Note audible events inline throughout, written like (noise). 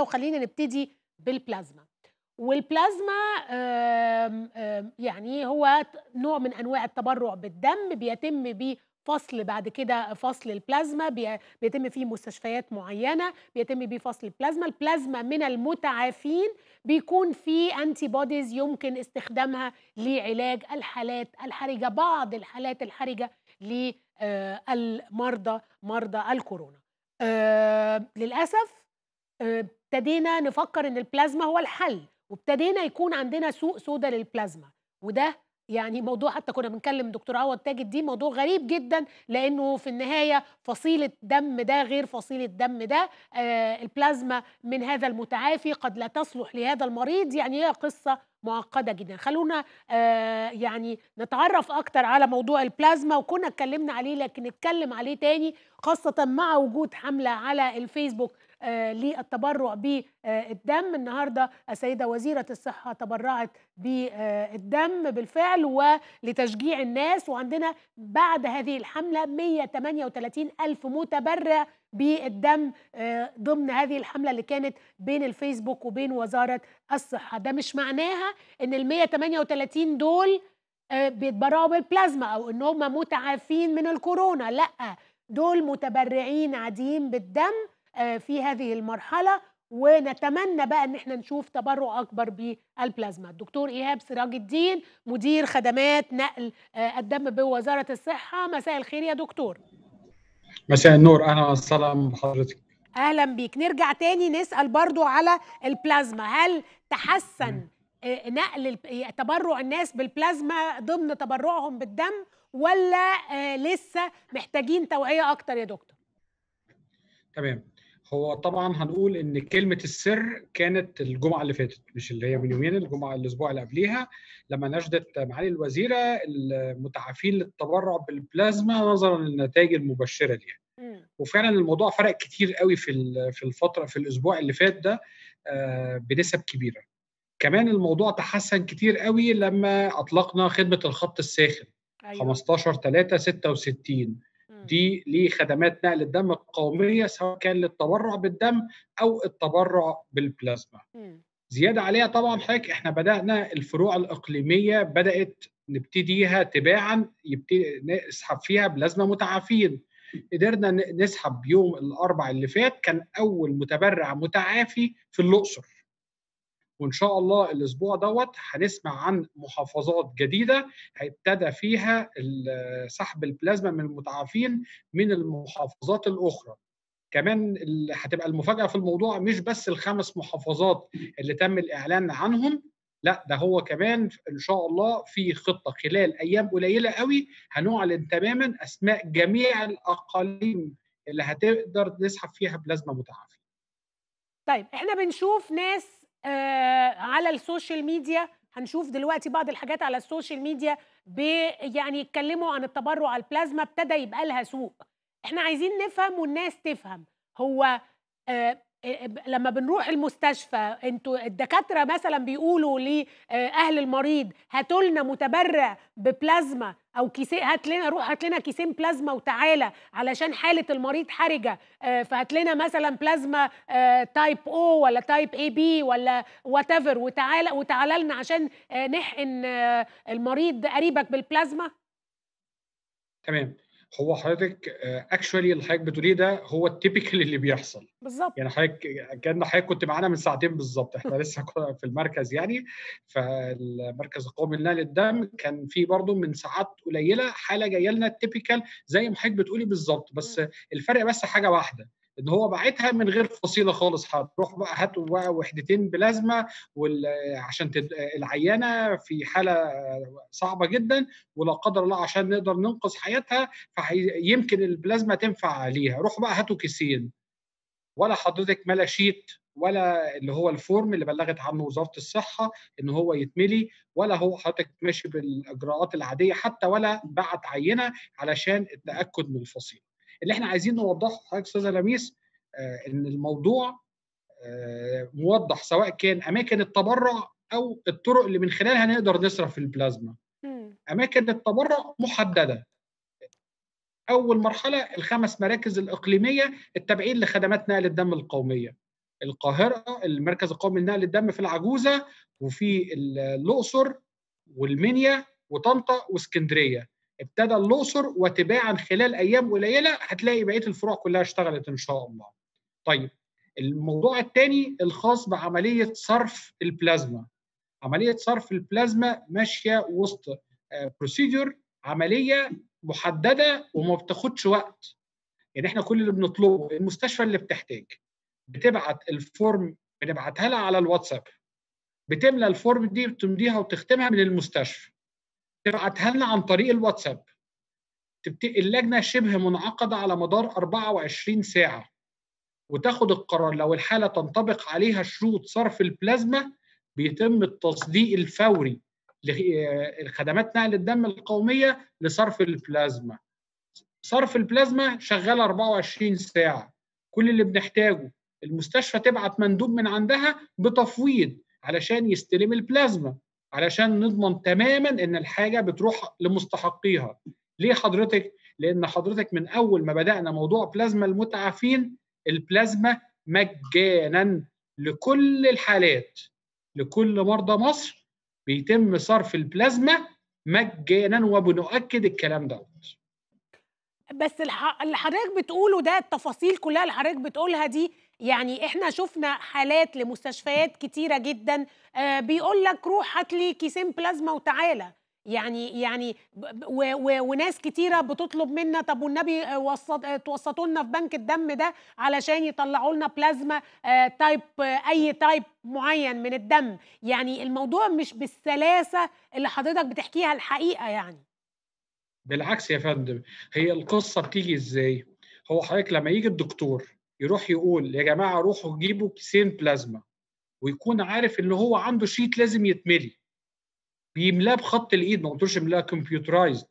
وخلينا نبتدي بالبلازما والبلازما يعني هو نوع من انواع التبرع بالدم بيتم بيه فصل بعد كده فصل البلازما بيتم فيه مستشفيات معينه بيتم بيه فصل البلازما البلازما من المتعافين بيكون في انتي بوديز يمكن استخدامها لعلاج الحالات الحرجه بعض الحالات الحرجه للمرضى آه، مرضى الكورونا آه، للاسف آه، ابتدينا نفكر ان البلازما هو الحل وابتدينا يكون عندنا سوق سودا للبلازما وده يعني موضوع حتى كنا بنكلم دكتور عوض تاج الدين موضوع غريب جدا لانه في النهايه فصيله دم ده غير فصيله دم ده آه البلازما من هذا المتعافي قد لا تصلح لهذا المريض يعني هي قصه معقده جدا خلونا آه يعني نتعرف اكتر على موضوع البلازما وكنا اتكلمنا عليه لكن نتكلم عليه تاني خاصه مع وجود حمله على الفيسبوك آه، للتبرع بالدم النهارده السيده وزيره الصحه تبرعت بالدم بالفعل ولتشجيع الناس وعندنا بعد هذه الحمله 138 الف متبرع بالدم آه، ضمن هذه الحملة اللي كانت بين الفيسبوك وبين وزارة الصحة ده مش معناها ان ال 138 دول آه، بيتبرعوا بالبلازما او ان هم متعافين من الكورونا لا دول متبرعين عاديين بالدم آه، في هذه المرحله ونتمنى بقى ان احنا نشوف تبرع اكبر بالبلازما الدكتور ايهاب سراج الدين مدير خدمات نقل آه، الدم بوزاره الصحه مساء الخير يا دكتور مساء النور اهلا وسهلا بحضرتك اهلا بيك نرجع تاني نسال برضو على البلازما هل تحسن آه، نقل تبرع الناس بالبلازما ضمن تبرعهم بالدم ولا لسه محتاجين توعيه اكتر يا دكتور تمام هو طبعا هنقول ان كلمه السر كانت الجمعه اللي فاتت مش اللي هي من يومين الجمعه الاسبوع اللي قبليها لما نشدت معالي الوزيره المتعافين للتبرع بالبلازما نظرا للنتائج المبشره ليها وفعلا الموضوع فرق كتير قوي في في الفتره في الاسبوع اللي فات ده آه، بنسب كبيره كمان الموضوع تحسن كتير قوي لما اطلقنا خدمه الخط الساخن أيوة. 15 3 66 دي لخدمات نقل الدم القوميه سواء كان للتبرع بالدم او التبرع بالبلازما. زياده عليها طبعا حضرتك احنا بدانا الفروع الاقليميه بدات نبتديها تباعا يبتدي نسحب فيها بلازما متعافين. قدرنا نسحب يوم الاربع اللي فات كان اول متبرع متعافي في الاقصر. وان شاء الله الاسبوع دوت هنسمع عن محافظات جديده هيبتدى فيها سحب البلازما من المتعافين من المحافظات الاخرى كمان هتبقى المفاجاه في الموضوع مش بس الخمس محافظات اللي تم الاعلان عنهم لا ده هو كمان ان شاء الله في خطه خلال ايام قليله قوي هنعلن تماما اسماء جميع الاقاليم اللي هتقدر نسحب فيها بلازما متعافي. طيب احنا بنشوف ناس آه، على السوشيال ميديا هنشوف دلوقتي بعض الحاجات على السوشيال ميديا يعني يتكلموا عن التبرع على البلازما ابتدى يبقى لها سوق احنا عايزين نفهم والناس تفهم هو آه، آه، لما بنروح المستشفى انتوا الدكاتره مثلا بيقولوا لاهل المريض هاتوا لنا متبرع ببلازما او كيسين هات لنا روح هات لنا كيسين بلازما وتعالى علشان حاله المريض حرجه آه، فهات لنا مثلا بلازما تايب آه، او ولا تايب اي بي ولا وات ايفر وتعالى وتعالى لنا عشان آه، نحقن المريض قريبك بالبلازما تمام هو حضرتك اكشولي آه، اللي حضرتك بتقوليه ده هو التيبيكال اللي بيحصل بالظبط يعني حضرتك كان حضرتك كنت معانا من ساعتين بالظبط احنا لسه (laughs) في المركز يعني فالمركز القومي لنقل الدم كان في برضه من ساعات قليله حاله جايه لنا التيبيكال زي ما حضرتك بتقولي بالظبط بس الفرق بس حاجه واحده ان هو باعتها من غير فصيله خالص هتروح بقى هاتوا بقى وحدتين بلازما وال... عشان تد... العيانه في حاله صعبه جدا ولا قدر الله عشان نقدر ننقذ حياتها فيمكن البلازما تنفع ليها روحوا بقى هاتوا كيسين ولا حضرتك ملا شيت ولا اللي هو الفورم اللي بلغت عنه وزاره الصحه ان هو يتملي ولا هو حضرتك ماشي بالاجراءات العاديه حتى ولا بعت عينه علشان التاكد من الفصيله اللي احنا عايزين نوضحه لحضرتك استاذه لميس آه، ان الموضوع آه، موضح سواء كان اماكن التبرع او الطرق اللي من خلالها نقدر نصرف البلازما اماكن التبرع محدده اول مرحله الخمس مراكز الاقليميه التابعين لخدمات نقل الدم القوميه القاهره المركز القومي لنقل الدم في العجوزه وفي الاقصر والمنيا وطنطا واسكندريه ابتدى الاقصر وتباعا خلال ايام قليله هتلاقي بقيه الفروع كلها اشتغلت ان شاء الله. طيب الموضوع الثاني الخاص بعمليه صرف البلازما. عمليه صرف البلازما ماشيه وسط بروسيدور آه، عمليه محدده وما بتاخدش وقت. يعني احنا كل اللي بنطلبه المستشفى اللي بتحتاج بتبعت الفورم بنبعتها لها على الواتساب بتملى الفورم دي بتمضيها وتختمها من المستشفى تبعتها لنا عن طريق الواتساب تبتدي اللجنه شبه منعقده على مدار 24 ساعه وتاخد القرار لو الحاله تنطبق عليها شروط صرف البلازما بيتم التصديق الفوري آه، لخدمات نقل الدم القوميه لصرف البلازما صرف البلازما شغال 24 ساعه كل اللي بنحتاجه المستشفى تبعت مندوب من عندها بتفويض علشان يستلم البلازما علشان نضمن تماما ان الحاجه بتروح لمستحقيها ليه حضرتك لان حضرتك من اول ما بدانا موضوع بلازما المتعافين البلازما مجانا لكل الحالات لكل مرضى مصر بيتم صرف البلازما مجانا وبنؤكد الكلام دوت بس اللي حضرتك بتقوله ده التفاصيل كلها اللي حضرتك بتقولها دي يعني احنا شفنا حالات لمستشفيات كتيره جدا آه، بيقول لك روح هات لي كيسين بلازما وتعالى يعني يعني و و وناس كتيره بتطلب منا طب والنبي آه، وسط آه، توسطوا لنا في بنك الدم ده علشان يطلعوا لنا بلازما تايب اي تايب معين من الدم يعني الموضوع مش بالسلاسه اللي حضرتك بتحكيها الحقيقه يعني بالعكس يا فندم هي القصه بتيجي ازاي هو حضرتك لما يجي الدكتور يروح يقول يا جماعه روحوا جيبوا كيسين بلازما ويكون عارف ان هو عنده شيت لازم يتملي بيملاه بخط الايد ما قلتلوش املاه كمبيوترايزد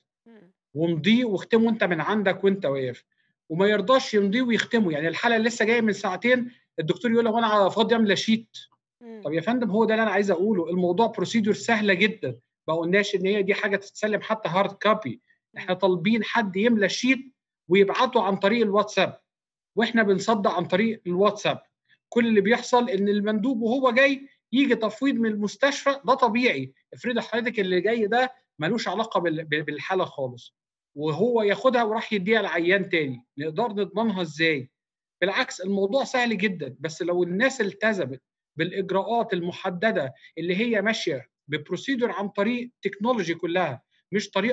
وامضيه واختمه انت من عندك وانت واقف وما يرضاش يمضيه ويختمه يعني الحاله اللي لسه جايه من ساعتين الدكتور يقول له انا فاضي املى شيت طب يا فندم هو ده اللي انا عايز اقوله الموضوع بروسيدور سهله جدا ما قلناش ان هي دي حاجه تتسلم حتى هارد كوبي احنا طالبين حد يملى شيت ويبعته عن طريق الواتساب واحنا بنصدع عن طريق الواتساب كل اللي بيحصل ان المندوب وهو جاي يجي تفويض من المستشفى ده طبيعي افرضي حضرتك اللي جاي ده ملوش علاقه بالحاله خالص وهو ياخدها وراح يديها لعيان تاني نقدر نضمنها ازاي بالعكس الموضوع سهل جدا بس لو الناس التزمت بالاجراءات المحدده اللي هي ماشيه ببروسيدور عن طريق تكنولوجي كلها مش طريق